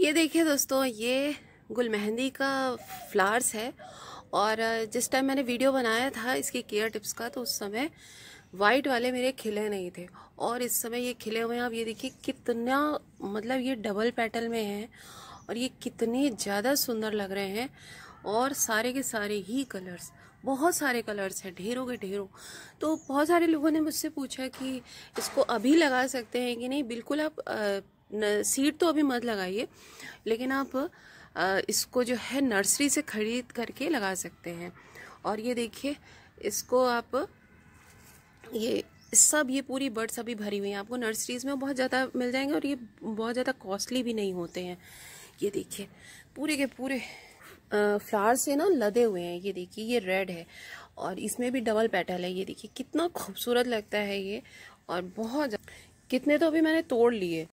ये देखिए दोस्तों ये गुल मेहंदी का फ्लावर्स है और जिस टाइम मैंने वीडियो बनाया था इसकी केयर टिप्स का तो उस समय वाइट वाले मेरे खिले नहीं थे और इस समय ये खिले हुए हैं आप ये देखिए कितना मतलब ये डबल पेटल में है और ये कितने ज़्यादा सुंदर लग रहे हैं और सारे के सारे ही कलर्स बहुत सारे कलर्स हैं ढेरों के ढेरों तो बहुत सारे लोगों ने मुझसे पूछा कि इसको अभी लगा सकते हैं कि नहीं बिल्कुल आप आ, सीड तो अभी मत लगाइए लेकिन आप इसको जो है नर्सरी से खरीद करके लगा सकते हैं और ये देखिए इसको आप ये सब ये पूरी बर्ड्स अभी भरी हुई हैं आपको नर्सरीज में बहुत ज़्यादा मिल जाएंगे और ये बहुत ज़्यादा कॉस्टली भी नहीं होते हैं ये देखिए पूरे के पूरे फ्लावर से ना लदे हुए हैं ये देखिए ये रेड है और इसमें भी डबल पेटल है ये देखिए कितना खूबसूरत लगता है ये और बहुत कितने तो अभी मैंने तोड़ लिए